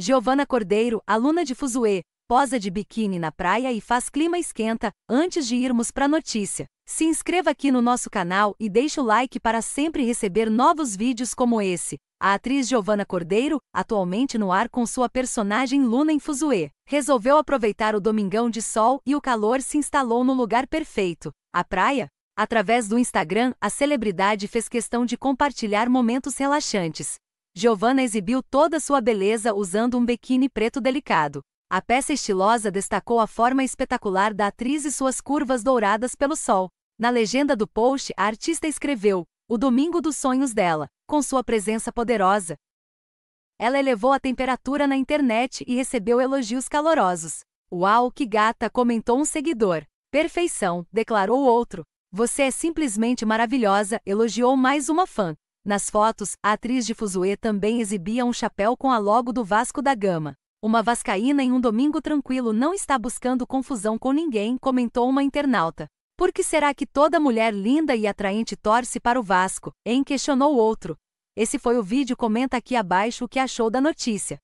Giovana Cordeiro, aluna de Fuzuê, posa de biquíni na praia e faz clima esquenta, antes de irmos pra notícia. Se inscreva aqui no nosso canal e deixe o like para sempre receber novos vídeos como esse. A atriz Giovana Cordeiro, atualmente no ar com sua personagem Luna em Fuzuê, resolveu aproveitar o domingão de sol e o calor se instalou no lugar perfeito, a praia. Através do Instagram, a celebridade fez questão de compartilhar momentos relaxantes, Giovanna exibiu toda sua beleza usando um biquíni preto delicado. A peça estilosa destacou a forma espetacular da atriz e suas curvas douradas pelo sol. Na legenda do post, a artista escreveu: O domingo dos sonhos dela, com sua presença poderosa. Ela elevou a temperatura na internet e recebeu elogios calorosos. Uau, que gata! comentou um seguidor. Perfeição, declarou outro. Você é simplesmente maravilhosa, elogiou mais uma fã. Nas fotos, a atriz de Fuzue também exibia um chapéu com a logo do Vasco da Gama. Uma vascaína em um domingo tranquilo não está buscando confusão com ninguém, comentou uma internauta. Por que será que toda mulher linda e atraente torce para o Vasco? Em questionou outro. Esse foi o vídeo, comenta aqui abaixo o que achou da notícia.